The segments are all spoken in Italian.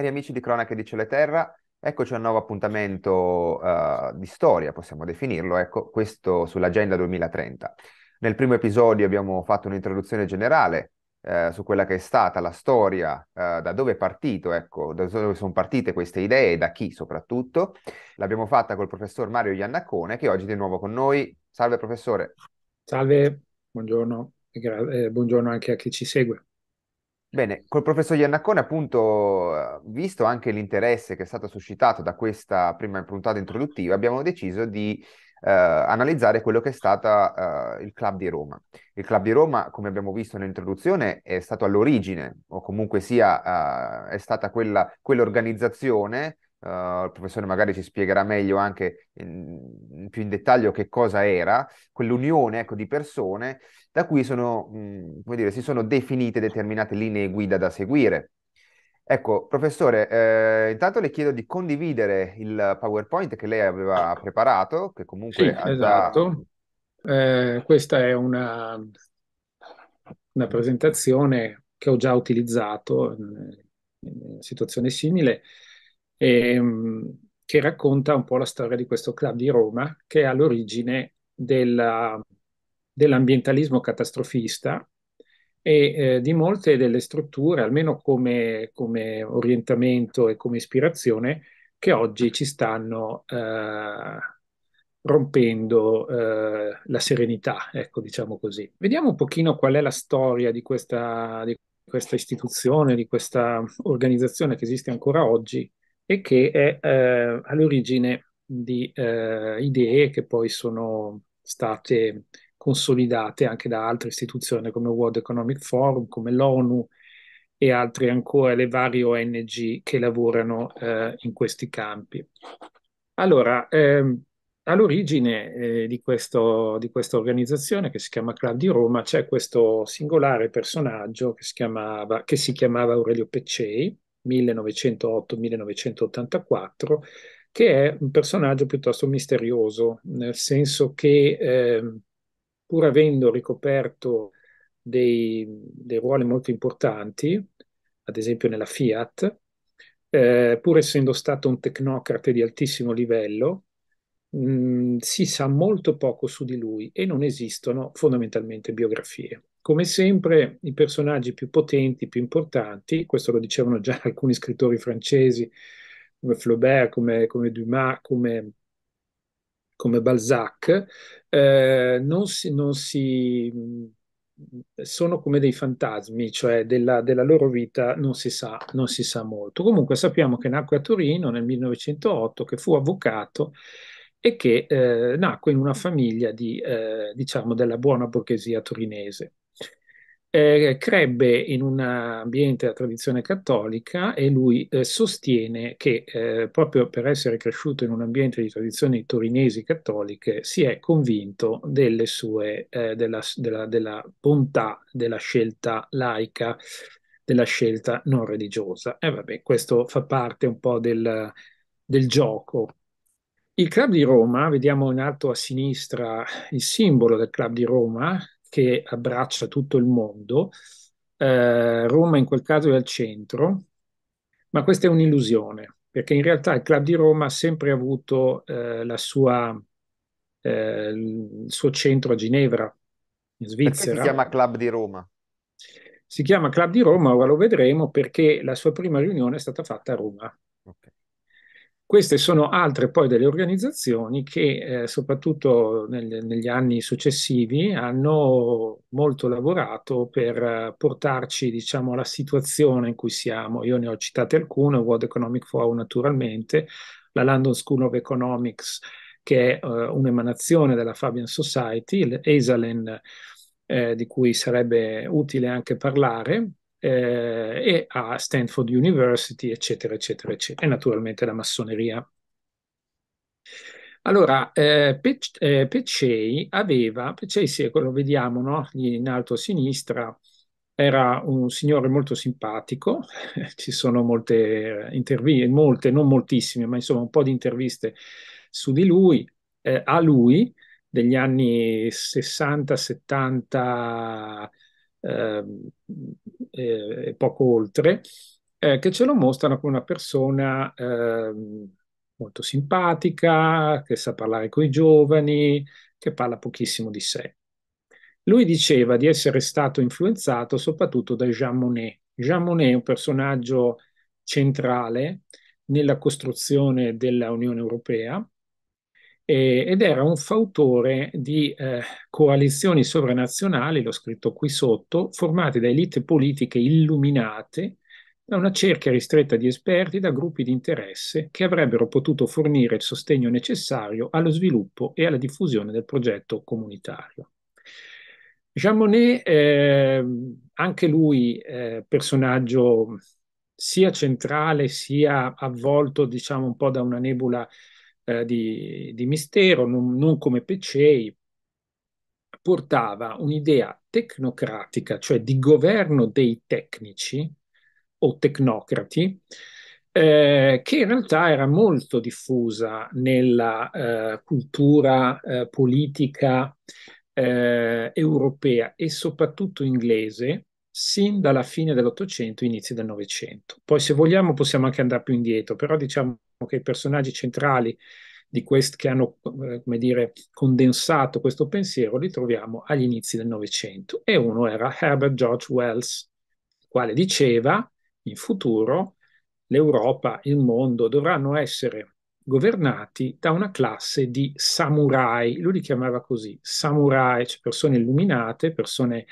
Cari amici di Cronache di Cielo e Terra, eccoci a un nuovo appuntamento uh, di storia, possiamo definirlo, ecco, questo sull'Agenda 2030. Nel primo episodio abbiamo fatto un'introduzione generale eh, su quella che è stata la storia, eh, da dove è partito, ecco, da dove sono partite queste idee e da chi soprattutto. L'abbiamo fatta col professor Mario Iannacone, che oggi è di nuovo con noi. Salve professore. Salve, buongiorno e gra- eh, buongiorno anche a chi ci segue. Bene, col professor Iannacone, appunto, eh, visto anche l'interesse che è stato suscitato da questa prima puntata introduttiva, abbiamo deciso di eh, analizzare quello che è stato eh, il Club di Roma. Il Club di Roma, come abbiamo visto nell'introduzione, è stato all'origine, o comunque sia, eh, è stata quella, quell'organizzazione Uh, il professore magari ci spiegherà meglio anche in, più in dettaglio che cosa era, quell'unione ecco, di persone da cui sono, mh, mm, come dire, si sono definite determinate linee guida da seguire. Ecco, professore, eh, intanto le chiedo di condividere il PowerPoint che lei aveva preparato, che comunque... Sì, già... esatto. Eh, questa è una, una presentazione che ho già utilizzato in, in situazione simile ehm, che racconta un po' la storia di questo club di Roma che è all'origine della, dell'ambientalismo catastrofista e eh, di molte delle strutture, almeno come, come, orientamento e come ispirazione, che oggi ci stanno eh, rompendo eh, la serenità, ecco, diciamo così. Vediamo un pochino qual è la storia di questa, di questa istituzione, di questa organizzazione che esiste ancora oggi e che è eh, all'origine di eh, idee che poi sono state consolidate anche da altre istituzioni come World Economic Forum, come l'ONU e altre ancora, le varie ONG che lavorano eh, in questi campi. Allora, ehm, all'origine eh, di, questo, di, questa organizzazione che si chiama Club di Roma c'è questo singolare personaggio che si, chiamava, che si chiamava Aurelio Peccei, 1908-1984, che è un personaggio piuttosto misterioso, nel senso che eh, pur avendo ricoperto dei, dei, ruoli molto importanti, ad esempio nella Fiat, eh, pur essendo stato un tecnocrate di altissimo livello, mh, mm, si sa molto poco su di lui e non esistono fondamentalmente biografie. Come sempre, i personaggi più potenti, più importanti, questo lo dicevano già alcuni scrittori francesi, come Flaubert, come, come Dumas, come, come Balzac, eh, non si, non si mm, sono come dei fantasmi, cioè della, della loro vita non si, sa, non si, sa, molto. Comunque sappiamo che nacque a Torino nel 1908, che fu avvocato e che eh, nacque in una famiglia di, eh, diciamo, della buona borghesia torinese eh, crebbe in un ambiente a tradizione cattolica e lui eh, sostiene che eh, proprio per essere cresciuto in un ambiente di tradizioni torinesi cattoliche si è convinto sue, eh, della, della, della bontà della scelta laica, della scelta non religiosa. E vabbè, questo fa parte un po' del, del gioco il Club di Roma, vediamo in alto a sinistra il simbolo del Club di Roma, che abbraccia tutto il mondo, eh, Roma in quel caso è al centro, ma questa è un'illusione, perché in realtà il Club di Roma ha sempre avuto eh, sua, eh, il suo centro a Ginevra, in Svizzera. Perché si chiama Club di Roma? Si chiama Club di Roma, ora lo vedremo, perché la sua prima riunione è stata fatta a Roma. Queste sono altre poi delle organizzazioni che eh, soprattutto nel, negli anni successivi hanno molto lavorato per eh, portarci diciamo, alla situazione in cui siamo. Io ne ho citate alcune, World Economic Forum naturalmente, la London School of Economics che è eh, un'emanazione della Fabian Society, l'ESALEN eh, di cui sarebbe utile anche parlare, eh, e a Stanford University, eccetera, eccetera, eccetera, e naturalmente la massoneria. Allora, eh, Pe- eh, Pecei aveva, Pecei sì, lo vediamo no? in alto a sinistra, era un signore molto simpatico, ci sono molte eh, interviste, molte, non moltissime, ma insomma un po' di interviste su di lui, eh, a lui, degli anni 60, 70, eh, e poco oltre, eh, che ce lo mostrano come una persona eh, molto simpatica, che sa parlare con i giovani, che parla pochissimo di sé. Lui diceva di essere stato influenzato soprattutto da Jean Monnet. Jean Monnet è un personaggio centrale nella costruzione dell'Unione Europea, eh, ed era un fautore di eh, coalizioni sovranazionali, l'ho scritto qui sotto, formate da elite politiche illuminate, da una cerchia ristretta di esperti, da gruppi di interesse che avrebbero potuto fornire il sostegno necessario allo sviluppo e alla diffusione del progetto comunitario. Jean Monnet, eh, anche lui eh, personaggio sia centrale sia avvolto diciamo un po' da una nebula eh, di, di, mistero, non, non come Peccei, portava un'idea tecnocratica, cioè di governo dei tecnici o tecnocrati, eh, che in realtà era molto diffusa nella eh, cultura eh, politica eh, europea e soprattutto inglese sin dalla fine dell'Ottocento, inizi del Novecento. Poi se vogliamo possiamo anche andare più indietro, però diciamo che i personaggi centrali quest- che hanno eh, dire, condensato questo pensiero li troviamo agli inizi del Novecento e uno era Herbert George Wells, il quale diceva in futuro l'Europa, il mondo dovranno essere governati da una classe di samurai, lui li chiamava così, samurai, cioè persone illuminate, persone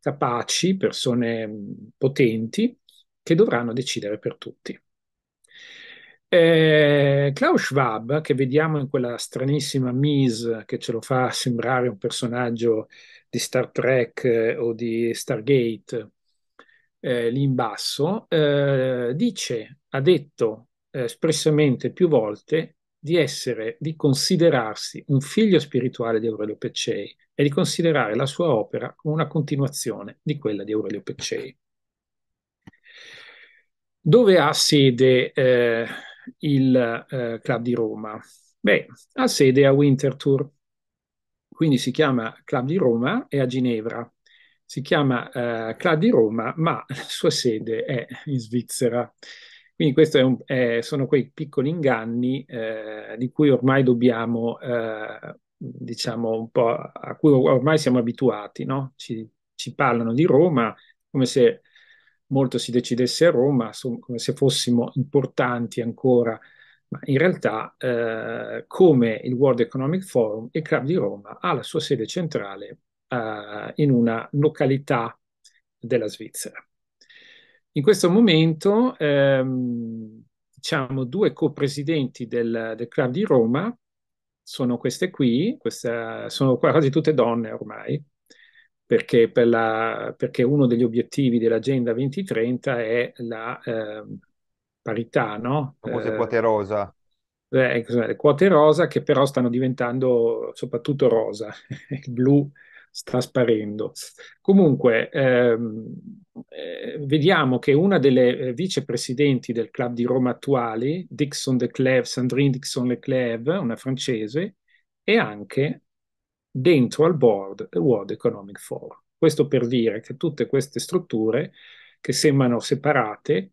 capaci, persone potenti che dovranno decidere per tutti. Eh, Klaus Schwab, che vediamo in quella stranissima Mise che ce lo fa sembrare un personaggio di Star Trek eh, o di Stargate, eh, lì in basso, eh, dice, ha detto eh, espressamente più volte di essere, di considerarsi un figlio spirituale di Aurelio Peccei e di considerare la sua opera come una continuazione di quella di Aurelio Peccei dove ha sede eh, il eh, club di Roma? Beh, ha sede a Winterthur, quindi si chiama Club di Roma e a Ginevra. Si chiama eh, Club di Roma, ma la sua sede è in Svizzera. Quindi questi sono quei piccoli inganni eh, di cui ormai dobbiamo, eh, diciamo, un po' a cui ormai siamo abituati, no? Ci, ci parlano di Roma come se molto si decidesse a Roma, come se fossimo importanti ancora, ma in realtà eh, come il World Economic Forum, il Club di Roma ha la sua sede centrale eh, in una località della Svizzera. In questo momento, ehm, diciamo, due co-presidenti del, del Club di Roma sono queste qui, queste, sono quasi tutte donne ormai, perché, per la, perché uno degli obiettivi dell'Agenda 2030 è la eh, parità, no? Famose eh, quote rosa. Eh, le ecco, cioè, quote rosa che però stanno diventando soprattutto rosa, il blu sta sparendo. Comunque, ehm, eh, vediamo che una delle eh, vicepresidenti del club di Roma attuali, Dixon Leclerc, Sandrine Dixon Leclerc, una francese, è anche dentro al board World Economic Forum. Questo per dire che tutte queste strutture che sembrano separate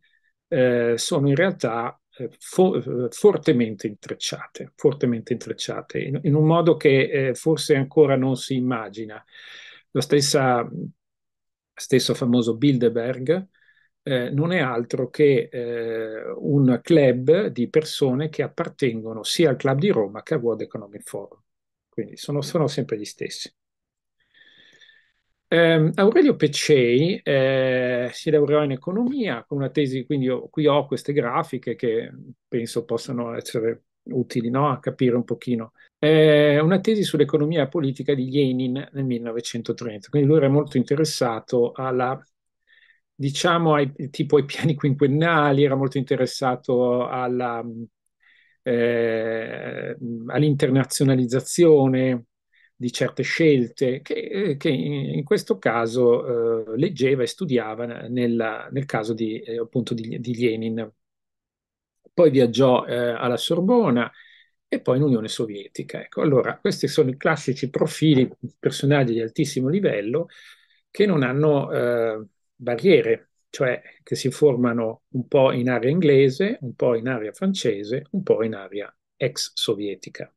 eh, sono in realtà eh, fo- eh, fortemente intrecciate, fortemente intrecciate in, in un modo che eh, forse ancora non si immagina. Lo stessa, stesso famoso Bilderberg eh, non è altro che eh, un club di persone che appartengono sia al Club di Roma che al World Economic Forum quindi sono, sono sempre gli stessi. Eh, Aurelio Peccei eh, si laureò in economia con una tesi, quindi io, qui ho queste grafiche che penso possano essere utili no? a capire un pochino. Eh, una tesi sull'economia politica di Lenin nel 1930, quindi lui era molto interessato alla, diciamo, ai, tipo, ai piani quinquennali, era molto interessato alla eh, all'internazionalizzazione di certe scelte che, eh, che in questo caso eh, leggeva e studiava nella, nel caso di, eh, appunto di, di, Lenin. Poi viaggiò eh, alla Sorbona e poi in Unione Sovietica. Ecco, allora questi sono i classici profili, personaggi di altissimo livello che non hanno eh, barriere cioè che si formano un po' in area inglese, un po' in area francese, un po' in area ex sovietica.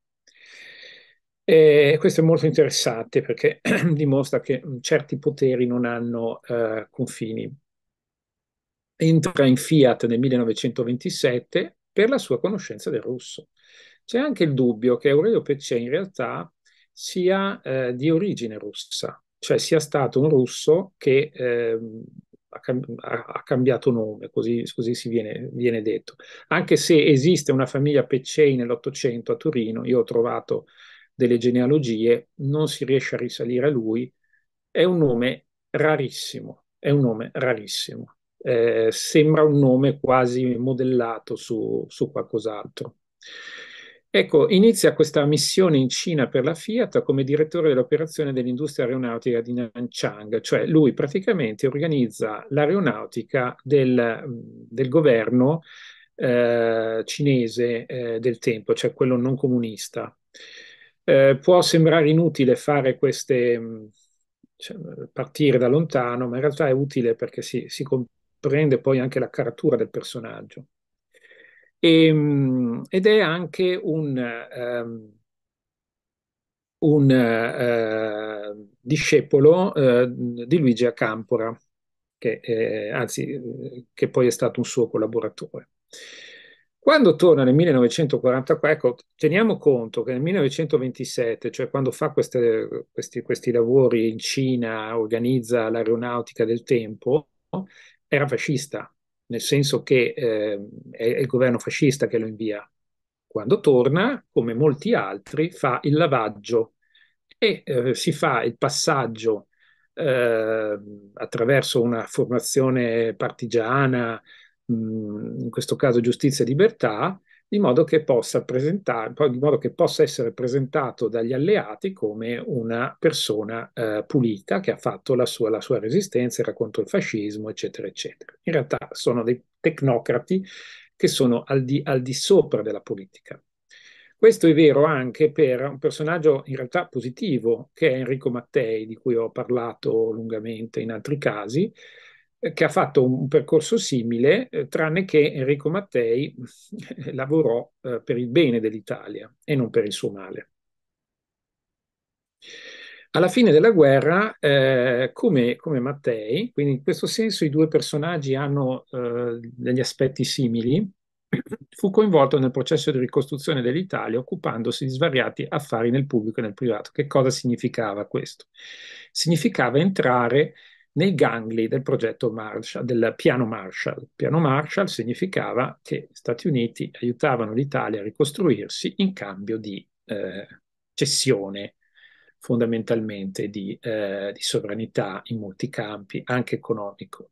E questo è molto interessante perché dimostra che certi poteri non hanno eh, confini. Entra in Fiat nel 1927 per la sua conoscenza del russo. C'è anche il dubbio che Aurelio Pecce in realtà sia eh, di origine russa, cioè sia stato un russo che eh, ha, cambiato nome, così, così si viene, viene, detto. Anche se esiste una famiglia Peccei nell'Ottocento a Torino, io ho trovato delle genealogie, non si riesce a risalire a lui, è un nome rarissimo, è un nome rarissimo. Eh, sembra un nome quasi modellato su, su qualcos'altro. Ecco, inizia questa missione in Cina per la Fiat come direttore dell'operazione dell'industria aeronautica di Nanchang, cioè lui praticamente organizza l'aeronautica del, del governo eh, cinese eh, del tempo, cioè quello non comunista. Eh, può sembrare inutile fare queste, mm, cioè, partire da lontano, ma in realtà è utile perché si, si comprende poi anche la caratura del personaggio. E, ehm, ed è anche un, um, un uh, discepolo uh, di Luigi Acampora, che, eh, anzi, che poi è stato un suo collaboratore. Quando torna nel 1944, ecco, teniamo conto che nel 1927, cioè quando fa queste, questi, questi, lavori in Cina, organizza l'aeronautica del tempo, era fascista nel senso che eh, è il governo fascista che lo invia. Quando torna, come molti altri, fa il lavaggio e eh, si fa il passaggio eh, attraverso una formazione partigiana, mh, in questo caso Giustizia e Libertà, di modo che possa, di modo che possa essere presentato dagli alleati come una persona eh, pulita che ha fatto la sua, la sua resistenza, era contro il fascismo, eccetera, eccetera. In realtà sono dei tecnocrati che sono al di, al di sopra della politica. Questo è vero anche per un personaggio in realtà positivo, che è Enrico Mattei, di cui ho parlato lungamente in altri casi, che ha fatto un percorso simile, eh, tranne che Enrico Mattei lavorò eh, per il bene dell'Italia e non per il suo male. Alla fine della guerra, eh, come, come, Mattei, quindi in questo senso i due personaggi hanno eh, degli aspetti simili, fu coinvolto nel processo di ricostruzione dell'Italia occupandosi di svariati affari nel pubblico e nel privato. Che cosa significava questo? Significava entrare nei gangli del progetto Marshall, del piano Marshall. piano Marshall significava che gli Stati Uniti aiutavano l'Italia a ricostruirsi in cambio di eh, cessione fondamentalmente di, eh, di, sovranità in molti campi, anche economico.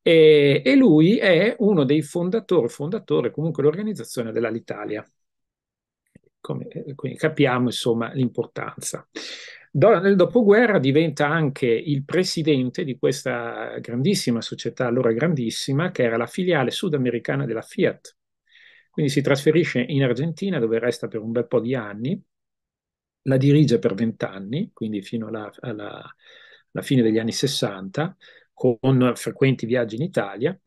E, e lui è uno dei fondatori, fondatore comunque l'organizzazione dell'Alitalia. Come, eh, quindi capiamo insomma l'importanza. Do, nel dopoguerra diventa anche il presidente di questa grandissima società, allora grandissima, che era la filiale sudamericana della Fiat. Quindi si trasferisce in Argentina dove resta per un bel po' di anni, la dirige per vent'anni, quindi fino alla, alla, alla fine degli anni 60, con frequenti viaggi in Italia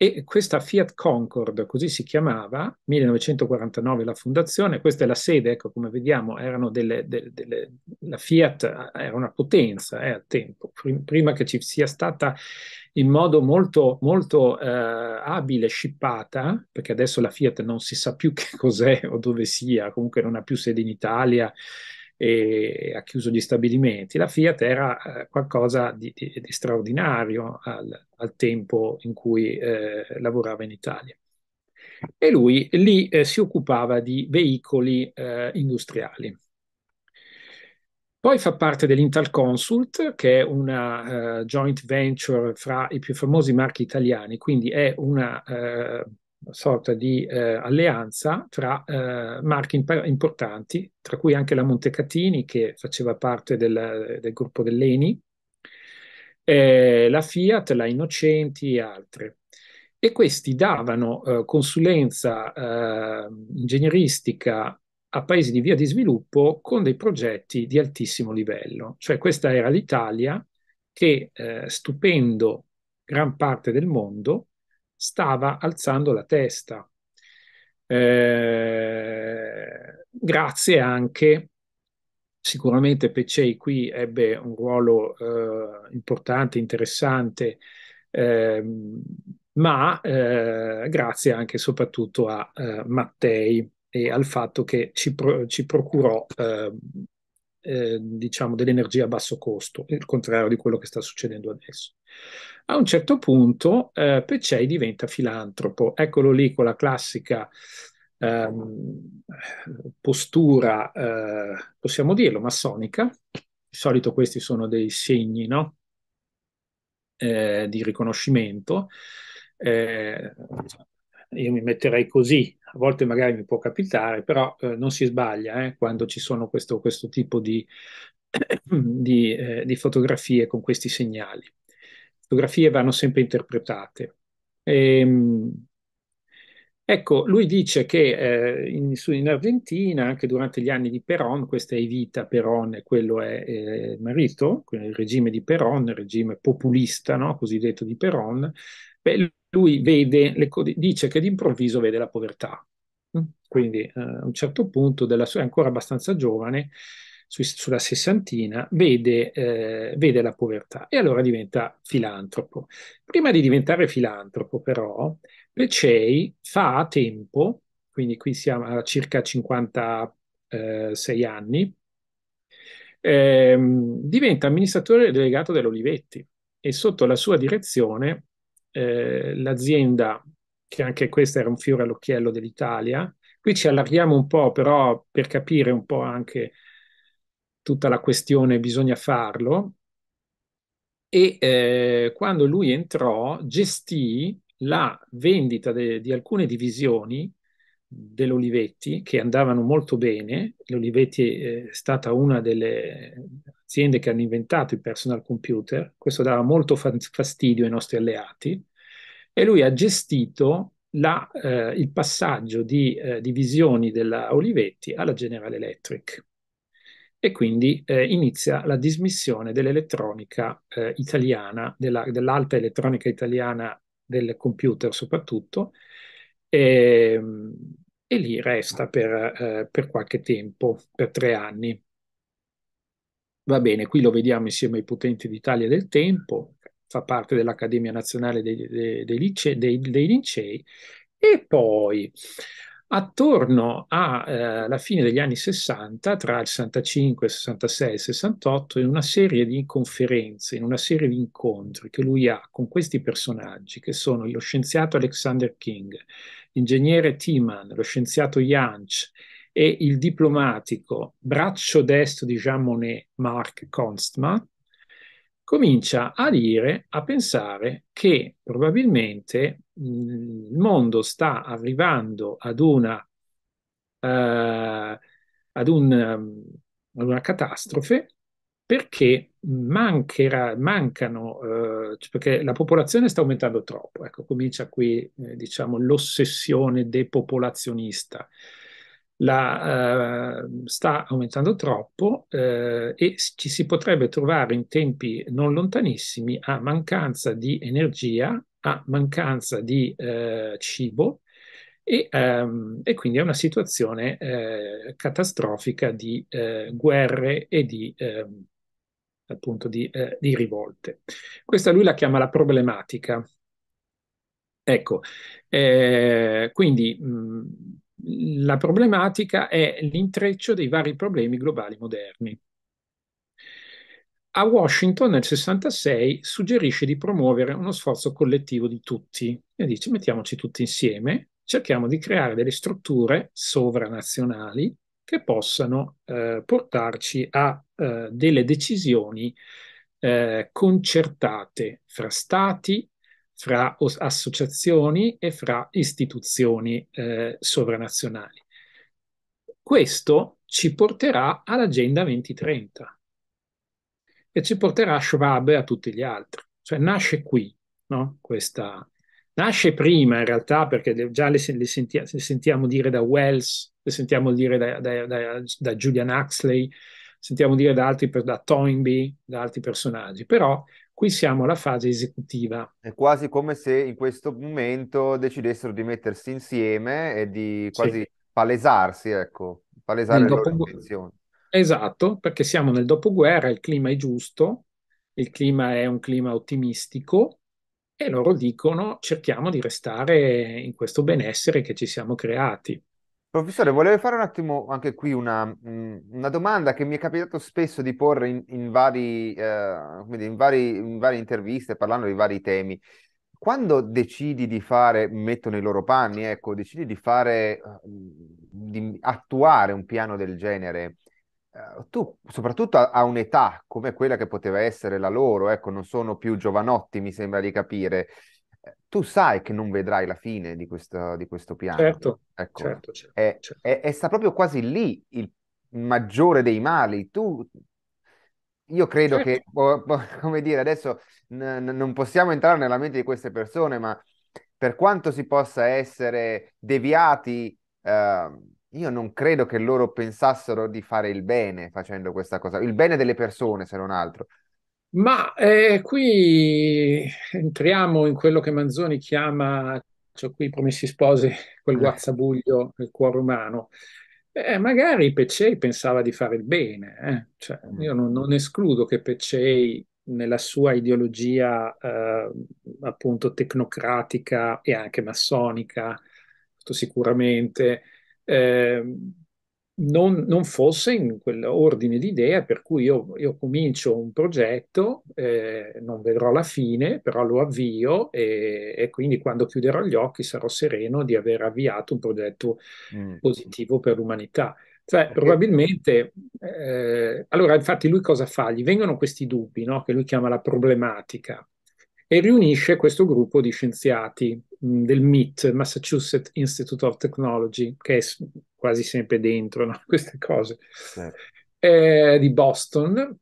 e questa Fiat Concord, così si chiamava, 1949 la fondazione, questa è la sede, ecco come vediamo, erano delle, delle, delle la Fiat era una potenza eh, a tempo, prima che ci sia stata in modo molto, molto eh, abile scippata, perché adesso la Fiat non si sa più che cos'è o dove sia, comunque non ha più sede in Italia, e ha chiuso gli stabilimenti. La Fiat era eh, qualcosa di, di, di straordinario al, al, tempo in cui eh, lavorava in Italia. E lui lì eh, si occupava di veicoli eh, industriali. Poi fa parte Consult, che è una eh, joint venture fra i più famosi marchi italiani, quindi è una eh, sorta di eh, alleanza tra eh, marchi imp- importanti, tra cui anche la Montecatini che faceva parte del, del gruppo dell'ENI, eh, la Fiat, la Innocenti e altre. E questi davano eh, consulenza eh, ingegneristica a paesi di via di sviluppo con dei progetti di altissimo livello. Cioè questa era l'Italia che, eh, stupendo gran parte del mondo, stava alzando la testa. Eh, grazie anche, sicuramente Pecei qui ebbe un ruolo eh, importante, interessante, ehm, eh, ma grazie anche e soprattutto a eh, Mattei e al fatto che ci, pro- ci procurò ehm, eh, diciamo, dell'energia a basso costo, il contrario di quello che sta succedendo adesso. A un certo punto eh, Pecei diventa filantropo, eccolo lì con la classica ehm, postura, eh, possiamo dirlo, massonica, di solito questi sono dei segni no? Eh, di riconoscimento. Eh, io mi metterei così, a volte magari mi può capitare, però eh, non si sbaglia eh, quando ci sono questo, questo tipo di, di, eh, di, fotografie con questi segnali. Le fotografie vanno sempre interpretate. E, ehm, ecco, lui dice che eh, in, in, Argentina, anche durante gli anni di Perón, questa è Evita Perón e quello è il eh, marito, il regime di Perón, il regime populista, no, cosiddetto di Perón, beh, lui vede, dice che d'improvviso vede la povertà. Mm? Quindi eh, a un certo punto della sua, è ancora abbastanza giovane, su, sulla sessantina, vede, eh, vede, la povertà e allora diventa filantropo. Prima di diventare filantropo, però, Lecei fa a tempo, quindi qui siamo a circa 56 eh, anni, ehm, diventa amministratore delegato dell'Olivetti e sotto la sua direzione eh, l'azienda, che anche questa era un fiore all'occhiello dell'Italia. Qui ci allarghiamo un po', però per capire un po' anche tutta la questione bisogna farlo. E eh, quando lui entrò, gestì la vendita de- di alcune divisioni dell'Olivetti che andavano molto bene. L'Olivetti è stata una delle aziende che hanno inventato i personal computer, questo dava molto fastidio ai nostri alleati, e lui ha gestito la, eh, il passaggio di eh, divisioni della Olivetti alla General Electric. E quindi eh, inizia la dismissione dell'elettronica eh, italiana, della, dell'alta elettronica italiana del computer soprattutto, e, ehm, e lì resta per, eh, per qualche tempo, per tre anni. Va bene, qui lo vediamo insieme ai potenti d'Italia del tempo, fa parte dell'Accademia Nazionale dei, dei, dei, lice, dei Lincei, e poi attorno alla eh, fine degli anni 60, tra il 65, 66 e 68, in una serie di conferenze, in una serie di incontri che lui ha con questi personaggi, che sono lo scienziato Alexander King, l'ingegnere Timan, lo scienziato Jansch, e il diplomatico braccio destro di Jean Monnet, Marc Constma, comincia a dire, a pensare che probabilmente mm, il mondo sta arrivando ad una, eh, ad un, mm, ad una catastrofe perché mancherà, mancano, eh, cioè perché la popolazione sta aumentando troppo. Ecco, comincia qui, eh, diciamo, l'ossessione depopolazionista la, eh, sta aumentando troppo eh, e ci si potrebbe trovare in tempi non lontanissimi a mancanza di energia, a mancanza di eh, cibo e, ehm, e, quindi a una situazione eh, catastrofica di eh, guerre e di ehm, appunto di, eh, di, rivolte. Questa lui la chiama la problematica. Ecco, eh, quindi mh, la problematica è l'intreccio dei vari problemi globali moderni. A Washington nel 66 suggerisce di promuovere uno sforzo collettivo di tutti e dice mettiamoci tutti insieme, cerchiamo di creare delle strutture sovranazionali che possano eh, portarci a eh, delle decisioni eh, concertate fra stati, fra associazioni e fra istituzioni eh, sovranazionali. Questo ci porterà all'Agenda 2030 e ci porterà a Schwab e a tutti gli altri. Cioè nasce qui, no? Questa, nasce prima in realtà perché le, già le, le, senti, le, sentiamo dire da Wells, le sentiamo dire da, da, da, da Julian Huxley, sentiamo dire da altri, da Toynbee, da altri personaggi, però Qui siamo alla fase esecutiva. È quasi come se in questo momento decidessero di mettersi insieme e di quasi sì. palesarsi, ecco, palesare nel le intenzioni. Esatto, perché siamo nel dopoguerra, il clima è giusto, il clima è un clima ottimistico e loro dicono cerchiamo di restare in questo benessere che ci siamo creati. Professore, volevo fare un attimo anche qui una, mm, una domanda che mi è capitato spesso di porre in, in, vari, eh, in, vari, in varie interviste, parlando di vari temi. Quando decidi di fare, metto nei loro panni, ecco, decidi di fare, eh, di attuare un piano del genere, eh, tu, soprattutto a, a, un'età come quella che poteva essere la loro, ecco, non sono più giovanotti, mi sembra di capire tu sai che non vedrai la fine di questo, di questo piano. Certo, ecco, certo, certo, è, certo. È, è, sta proprio quasi lì il maggiore dei mali. Tu, io credo certo. che, boh, boh, come dire, adesso n- non possiamo entrare nella mente di queste persone, ma per quanto si possa essere deviati, eh, io non credo che loro pensassero di fare il bene facendo questa cosa, il bene delle persone se non altro. Ma eh, qui entriamo in quello che Manzoni chiama, cioè qui Promessi Sposi, quel eh. guazzabuglio del cuore umano. Eh, magari Peccei pensava di fare il bene, eh? cioè, mm. io non, non, escludo che Peccei, nella sua ideologia eh, appunto tecnocratica e anche massonica, sicuramente, eh, non, non, fosse in quell'ordine di idea per cui io, io comincio un progetto, eh, non vedrò la fine, però lo avvio e, e, quindi quando chiuderò gli occhi sarò sereno di aver avviato un progetto mm. positivo per l'umanità. Cioè, okay. probabilmente, eh, allora infatti lui cosa fa? Gli vengono questi dubbi, no? che lui chiama la problematica, e riunisce questo gruppo di scienziati del MIT, Massachusetts Institute of Technology, che è quasi sempre dentro no? queste cose, eh. Eh, di Boston,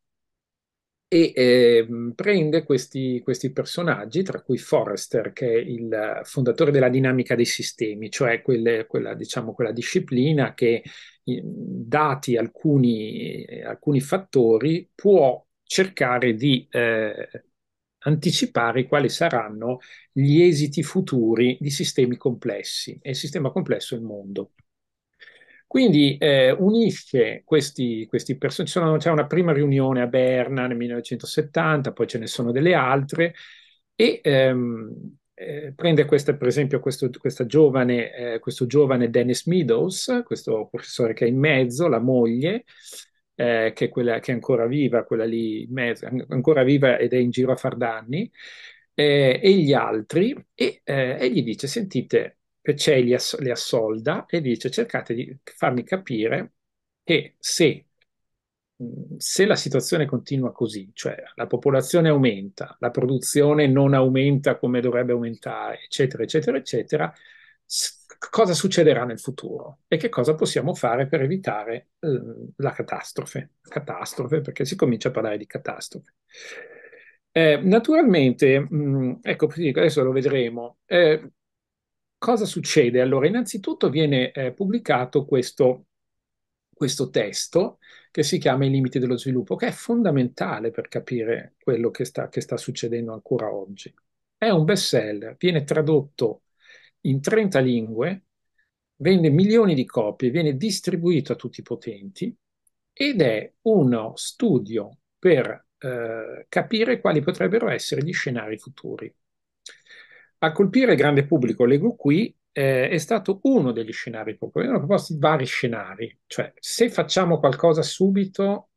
e eh, prende questi, questi, personaggi, tra cui Forrester, che è il fondatore della dinamica dei sistemi, cioè quelle, quella, diciamo, quella disciplina che, dati alcuni, alcuni fattori, può cercare di eh, anticipare quali saranno gli esiti futuri di sistemi complessi e il sistema complesso è il mondo. Quindi eh, unisce questi, questi personaggi, c'è una prima riunione a Berna nel 1970, poi ce ne sono delle altre e ehm, eh, prende questa, per esempio questo, giovane, eh, questo giovane Dennis Meadows, questo professore che è in mezzo, la moglie, eh, che, è quella, che è ancora viva, quella lì in mezzo, ancora viva ed è in giro a far danni, eh, e gli altri, e, eh, e gli dice, sentite, Pecei li, ass- li assolda e dice, cercate di farmi capire che se mhmm, se la situazione continua così, cioè la popolazione aumenta, la produzione non aumenta come dovrebbe aumentare, eccetera, eccetera, eccetera, cosa succederà nel futuro e che cosa possiamo fare per evitare eh, la catastrofe. Catastrofe, perché si comincia a parlare di catastrofe. Eh, naturalmente, mh, mm, ecco, adesso lo vedremo. Eh, cosa succede? Allora, innanzitutto viene eh, pubblicato questo, questo testo che si chiama I limiti dello sviluppo, che è fondamentale per capire quello che sta, che sta succedendo ancora oggi. È un best seller, viene tradotto in 30 lingue, vende milioni di copie, viene distribuito a tutti i potenti ed è uno studio per eh, capire quali potrebbero essere gli scenari futuri. A colpire il grande pubblico, leggo qui, eh, è stato uno degli scenari proposti. erano proposti vari scenari, cioè se facciamo qualcosa subito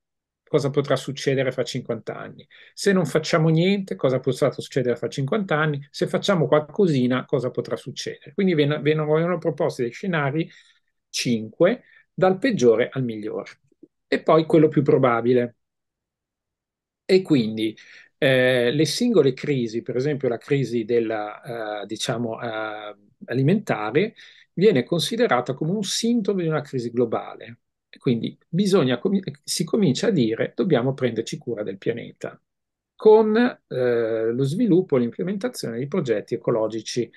cosa potrà succedere fra 50 anni. Se non facciamo niente, cosa potrà succedere fra 50 anni? Se facciamo qualcosina, cosa potrà succedere? Quindi vengono proposti dei scenari 5, dal peggiore al migliore. E poi quello più probabile. E quindi eh, le singole crisi, per esempio la crisi della, eh, diciamo, eh, alimentare, viene considerata come un sintomo di una crisi globale quindi bisogna, si comincia a dire dobbiamo prenderci cura del pianeta con eh, lo sviluppo e l'implementazione di progetti ecologici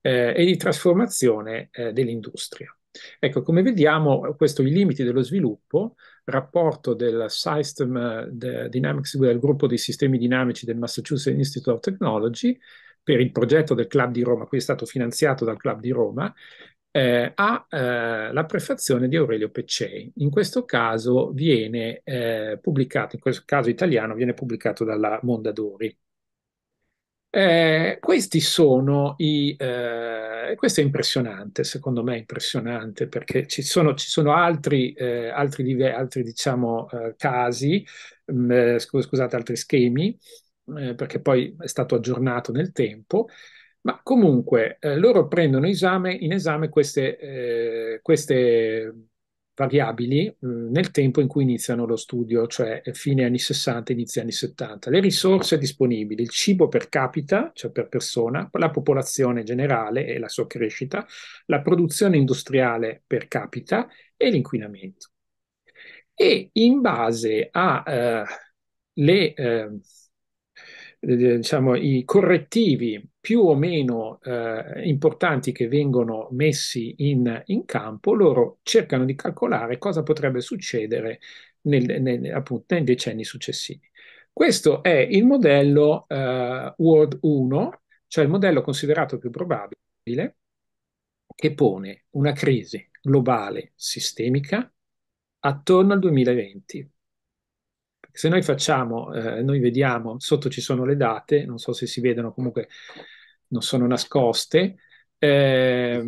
eh, e di trasformazione eh, dell'industria. Ecco, come vediamo, questo i limiti dello sviluppo, rapporto del System eh, Dynamics del gruppo dei sistemi dinamici del Massachusetts Institute of Technology per il progetto del Club di Roma, qui è stato finanziato dal Club di Roma, eh, ha eh, la prefazione di Aurelio Peccei. In questo caso viene eh, pubblicato, in questo caso italiano, viene pubblicato dalla Mondadori. Eh, questi sono i, eh, questo è impressionante, secondo me è impressionante perché ci sono, ci sono altri, eh, altri, altri diciamo, casi, mh, mm, scusate, altri schemi, perché poi è stato aggiornato nel tempo, ma comunque eh, loro prendono esame, in esame queste, eh, queste variabili mh, mm, nel tempo in cui iniziano lo studio, cioè eh, fine anni 60, inizio anni 70. Le risorse disponibili, il cibo per capita, cioè per persona, la popolazione generale e la sua crescita, la produzione industriale per capita e l'inquinamento. E in base alle eh, eh eh, eh, diciamo, i correttivi più o meno eh, importanti che vengono messi in, in, campo, loro cercano di calcolare cosa potrebbe succedere nel, nel, appunto, nei decenni successivi. Questo è il modello eh, World 1, cioè il modello considerato più probabile, che pone una crisi globale sistemica attorno al 2020 se noi facciamo, eh, noi vediamo, sotto ci sono le date, non so se si vedono, comunque non sono nascoste. Eh,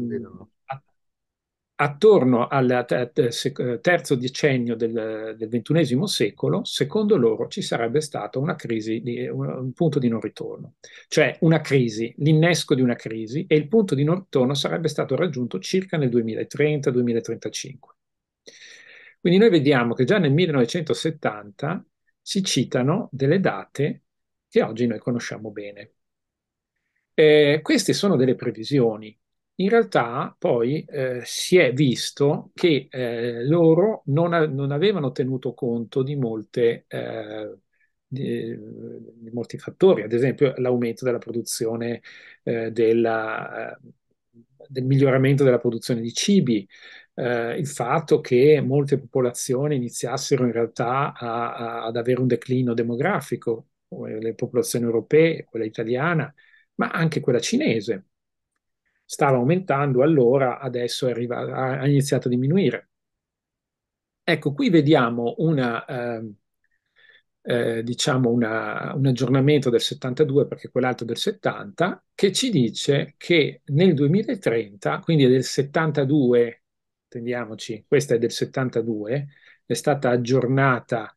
attorno al eh, eh, terzo decennio del, del XXI secolo, secondo loro ci sarebbe stata una crisi, di, eh, un, un, punto di non ritorno, cioè una crisi, l'innesco di una crisi e il punto di non ritorno sarebbe stato raggiunto circa nel 2030-2035. Quindi noi vediamo che già nel 1970 si citano delle date che oggi noi conosciamo bene. Eh, queste sono delle previsioni. In realtà poi eh, si è visto che eh, loro non, a- non, avevano tenuto conto di, molte, eh, di, di, molti fattori, ad esempio l'aumento della produzione eh, della, eh, del miglioramento della produzione di cibi, eh, il fatto che molte popolazioni iniziassero in realtà a, a, ad avere un declino demografico, le popolazioni europee, quella italiana, ma anche quella cinese. Stava aumentando allora, adesso arrivato, ha iniziato a diminuire. Ecco, qui vediamo una, eh, eh, diciamo una, un aggiornamento del 72 perché quell'altro del 70 che ci dice che nel 2030, quindi del 72 intendiamoci, questa è del 72, è stata aggiornata,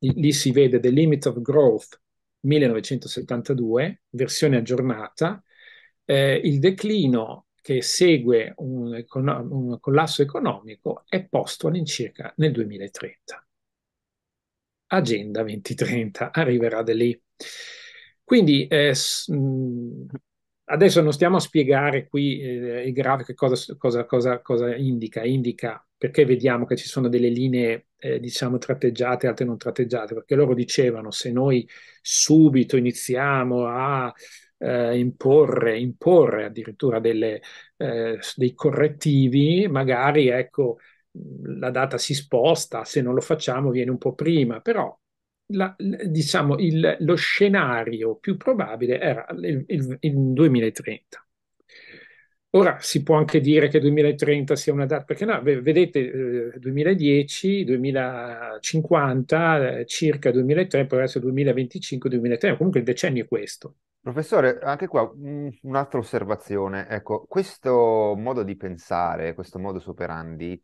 lì si vede The Limit of Growth 1972, versione aggiornata, eh, il declino che segue un, un, collasso economico è posto all'incirca nel 2030. Agenda 2030 arriverà da lì. Quindi eh, Adesso non stiamo a spiegare qui eh, il grafico cosa, cosa, cosa, cosa, indica, indica perché vediamo che ci sono delle linee eh, diciamo tratteggiate e altre non tratteggiate, perché loro dicevano se noi subito iniziamo a eh, imporre, imporre addirittura delle, eh, dei correttivi, magari ecco la data si sposta, se non lo facciamo viene un po' prima, però la, diciamo, il, lo scenario più probabile era il, il, il 2030. Ora si può anche dire che 2030 sia una data, perché no, vedete 2010, eh, 2050, eh, circa 2003, poi adesso 2025, 2030, comunque il decennio è questo. Professore, anche qua mm, un'altra osservazione, ecco, questo modo di pensare, questo modus operandi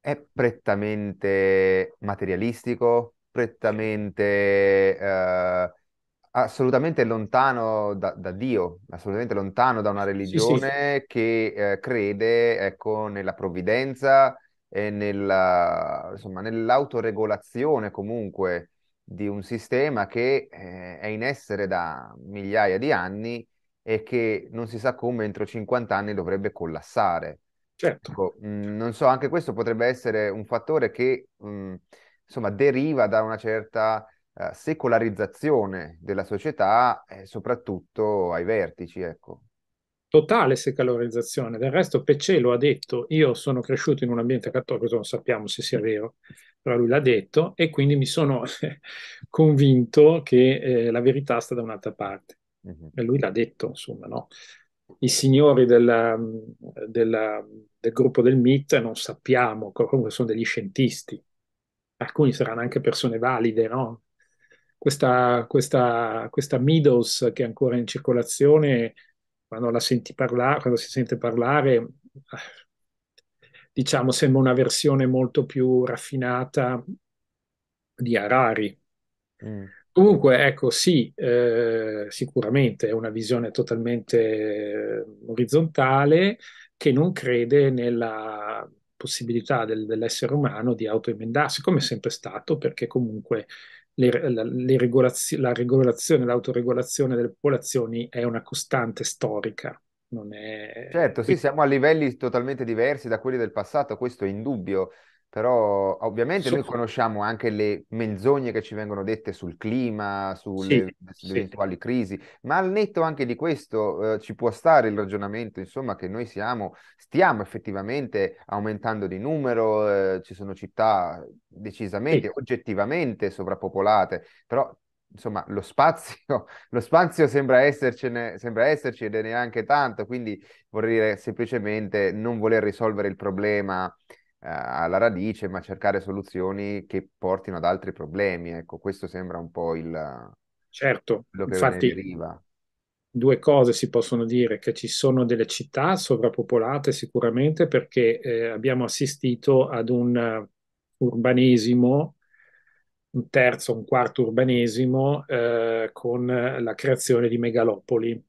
è prettamente materialistico, prettamente eh, assolutamente lontano da, da, Dio, assolutamente lontano da una religione sì, sì. che eh, crede ecco, nella provvidenza e nella, insomma, nell'autoregolazione comunque di un sistema che eh, è in essere da migliaia di anni e che non si sa come entro 50 anni dovrebbe collassare. Certo. Ecco, mh, mm, non so, anche questo potrebbe essere un fattore che mh, mm, insomma, deriva da una certa uh, secolarizzazione della società, eh, soprattutto ai vertici, ecco. Totale secolarizzazione, del resto Pecce lo ha detto, io sono cresciuto in un ambiente cattolico, non sappiamo se sia vero, però lui l'ha detto e quindi mi sono convinto che eh, la verità sta da un'altra parte. Mm-hmm. E lui l'ha detto, insomma, no? i signori della, della, del gruppo del MIT non sappiamo, comunque sono degli scientisti, alcuni saranno anche persone valide, no? Questa, questa, questa Meadows che è ancora in circolazione, quando la senti parlare, quando si sente parlare, diciamo, sembra una versione molto più raffinata di Harari. Mm. Comunque, ecco, sì, eh, sicuramente è una visione totalmente eh, orizzontale che non crede nella, possibilità del, dell'essere umano di autoemendarsi, come è sempre stato, perché comunque le, la, le regolazio- la regolazione, l'autoregolazione delle popolazioni è una costante storica. È... Certo, sì, siamo a livelli totalmente diversi da quelli del passato, questo è indubbio. Però ovviamente so, noi conosciamo anche le menzogne che ci vengono dette sul clima, sulle sì, eventuali crisi, ma al netto anche di questo eh, ci può stare il ragionamento, insomma, che noi siamo, stiamo effettivamente aumentando di numero, eh, ci sono città decisamente, sì. oggettivamente sovrappopolate, però insomma, lo spazio, lo spazio sembra, essercene, sembra esserci ed è neanche tanto, quindi vorrei semplicemente non voler risolvere il problema eh, alla radice, ma cercare soluzioni che portino ad altri problemi. Ecco, questo sembra un po' il... Certo, infatti due cose si possono dire, che ci sono delle città sovrappopolate sicuramente perché eh, abbiamo assistito ad un urbanesimo, un terzo, un quarto urbanesimo eh, con la creazione di megalopoli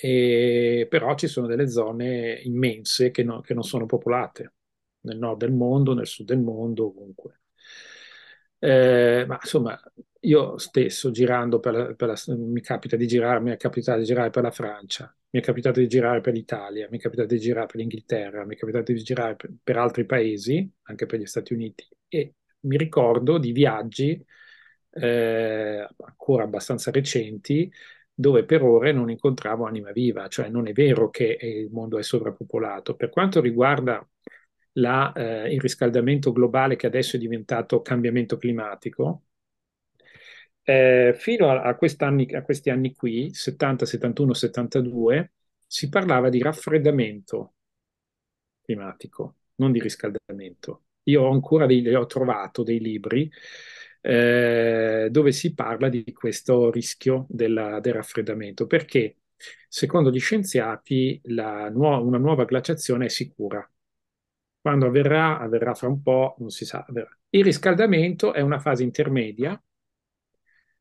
e, però ci sono delle zone immense che, no, che, non sono popolate, nel nord del mondo, nel sud del mondo, ovunque. Eh, ma insomma, io stesso girando per la, per la, mi capita di girare, mi è capitato di girare per la Francia, mi è capitato di girare per l'Italia, mi è capitato di girare per l'Inghilterra, mi è capitato di girare per, per altri paesi, anche per gli Stati Uniti, e mi ricordo di viaggi eh, ancora abbastanza recenti dove per ore non incontravo anima viva, cioè non è vero che eh, il mondo è sovrappopolato. Per quanto riguarda la, eh, il riscaldamento globale che adesso è diventato cambiamento climatico, eh, fino a, a, a questi anni qui, 70, 71, 72, si parlava di raffreddamento climatico, non di riscaldamento. Io ho ancora dei, ho trovato dei libri eh, dove si parla di questo rischio della, del raffreddamento, perché secondo gli scienziati nu- una nuova glaciazione è sicura. Quando avverrà, avverrà fra un po', non si sa. Avverrà. Il riscaldamento è una fase intermedia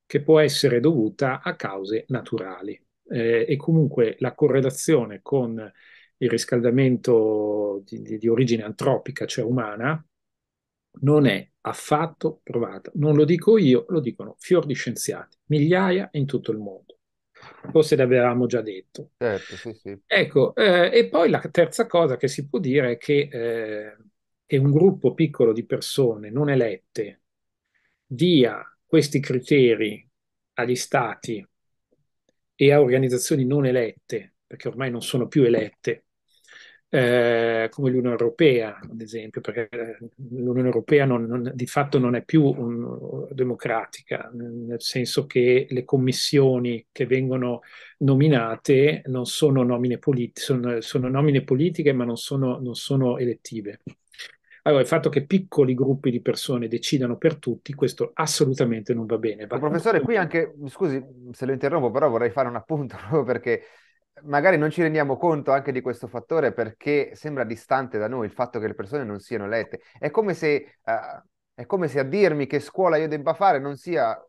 che può essere dovuta a cause naturali. Eh, e comunque la correlazione con il riscaldamento di, di, di, origine antropica, cioè umana, non è affatto provata. Non lo dico io, lo dicono fior di scienziati, migliaia in tutto il mondo. Forse l'avevamo già detto. Certo, sì, sì. Ecco, eh, e poi la terza cosa che si può dire è che, eh, che un gruppo piccolo di persone non elette dia questi criteri agli stati e a organizzazioni non elette, perché ormai non sono più elette, eh, come l'Unione Europea, ad esempio, perché eh, l'Unione Europea non, non, di fatto non è più un, democratica, nel senso che le commissioni che vengono nominate non sono nomine, politi- sono, sono nomine politiche, ma non sono, non sono elettive. Allora, il fatto che piccoli gruppi di persone decidano per tutti, questo assolutamente non va bene. Va... Professore, qui anche, scusi se lo interrompo, però vorrei fare un appunto proprio perché magari non ci rendiamo conto anche di questo fattore perché sembra distante da noi il fatto che le persone non siano lette. È come se, uh, è come se a dirmi che scuola io debba fare non sia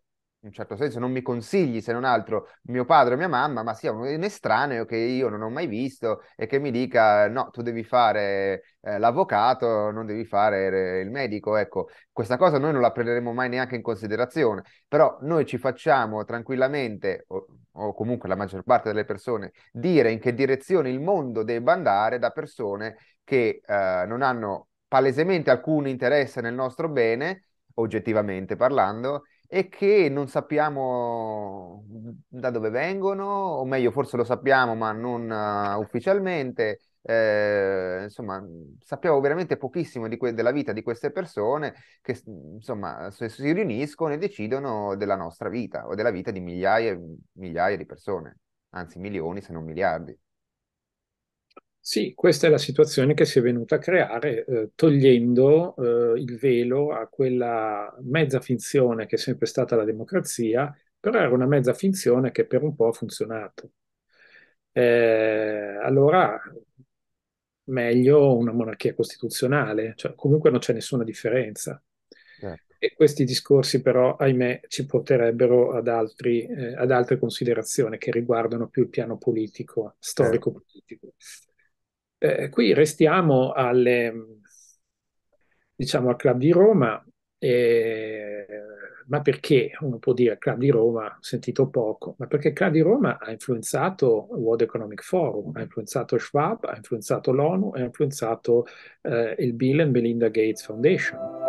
in un certo senso non mi consigli se non altro mio padre o mia mamma, ma sia un estraneo che io non ho mai visto e che mi dica no, tu devi fare eh, l'avvocato, non devi fare eh, il medico. Ecco, questa cosa noi non la prenderemo mai neanche in considerazione, però noi ci facciamo tranquillamente, o, o comunque la maggior parte delle persone, dire in che direzione il mondo debba andare da persone che eh, non hanno palesemente alcun interesse nel nostro bene, oggettivamente parlando, e che non sappiamo da dove vengono, o meglio, forse lo sappiamo, ma non uh, ufficialmente. Eh, insomma, sappiamo veramente pochissimo que- della vita di queste persone che insomma, se si riuniscono e decidono della nostra vita o della vita di migliaia e migliaia di persone, anzi milioni se non miliardi. Sì, questa è la situazione che si è venuta a creare eh, togliendo eh, il velo a quella mezza finzione che è sempre stata la democrazia, però era una mezza finzione che per un po' ha funzionato. Eh, allora, meglio una monarchia costituzionale, cioè, comunque non c'è nessuna differenza. Certo. E questi discorsi però, ahimè, ci porterebbero ad, altri, eh, ad altre considerazioni che riguardano più il piano politico, storico-politico. Certo. Eh, qui restiamo alle, diciamo, al Club di Roma, eh, ma perché uno può dire Club di Roma, sentito poco, ma perché Club di Roma ha influenzato World Economic Forum, ha influenzato Schwab, ha influenzato l'ONU, ha influenzato eh, il Bill and Melinda Gates Foundation.